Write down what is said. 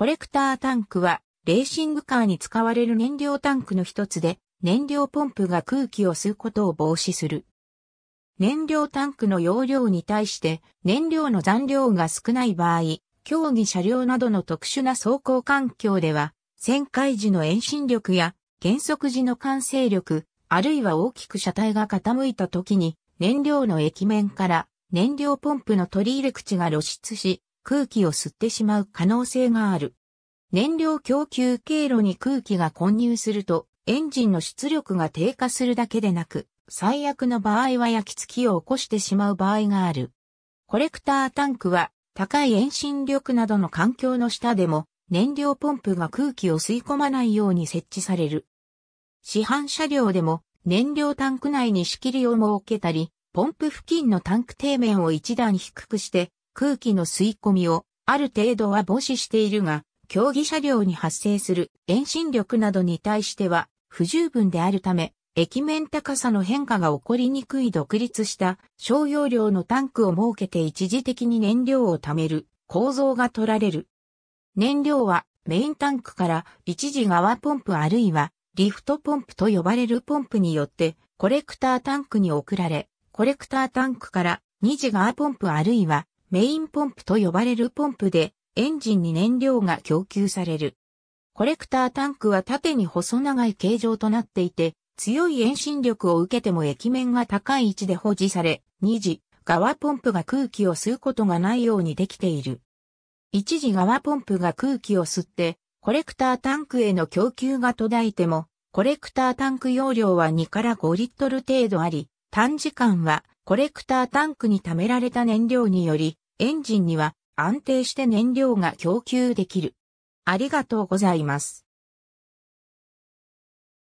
コレクタータンクは、レーシングカーに使われる燃料タンクの一つで、燃料ポンプが空気を吸うことを防止する。燃料タンクの容量に対して燃料の残量が少ない場合、競技車両などの特殊な走行環境では、旋回時の遠心力や減速時の慣性力、あるいは大きく車体が傾いた時に、燃料の液面から燃料ポンプの取り入れ口が露出し、空気を吸ってしまう可能性がある。燃料供給経路に空気が混入すると、エンジンの出力が低下するだけでなく、最悪の場合は焼き付きを起こしてしまう場合がある。コレクタータンクは、高い遠心力などの環境の下でも、燃料ポンプが空気を吸い込まないように設置される。市販車両でも、燃料タンク内に仕切りを設けたり、ポンプ付近のタンク底面を一段低くして、空気の吸い込みをある程度は防止しているが、競技車両に発生する遠心力などに対しては不十分であるため、液面高さの変化が起こりにくい独立した小容量のタンクを設けて一時的に燃料を貯める構造が取られる。燃料はメインタンクから一時側ポンプあるいはリフトポンプと呼ばれるポンプによってコレクタータンクに送られ、コレクタータンクから二次側ポンプあるいはメインポンプと呼ばれるポンプでエンジンに燃料が供給される。コレクタータンクは縦に細長い形状となっていて、強い遠心力を受けても液面が高い位置で保持され、2時、側ポンプが空気を吸うことがないようにできている。1時側ポンプが空気を吸って、コレクタータンクへの供給が途絶えても、コレクタータンク容量は2から5リットル程度あり、短時間はコレクタータンクに貯められた燃料によりエンジンには安定して燃料が供給できる。ありがとうございます。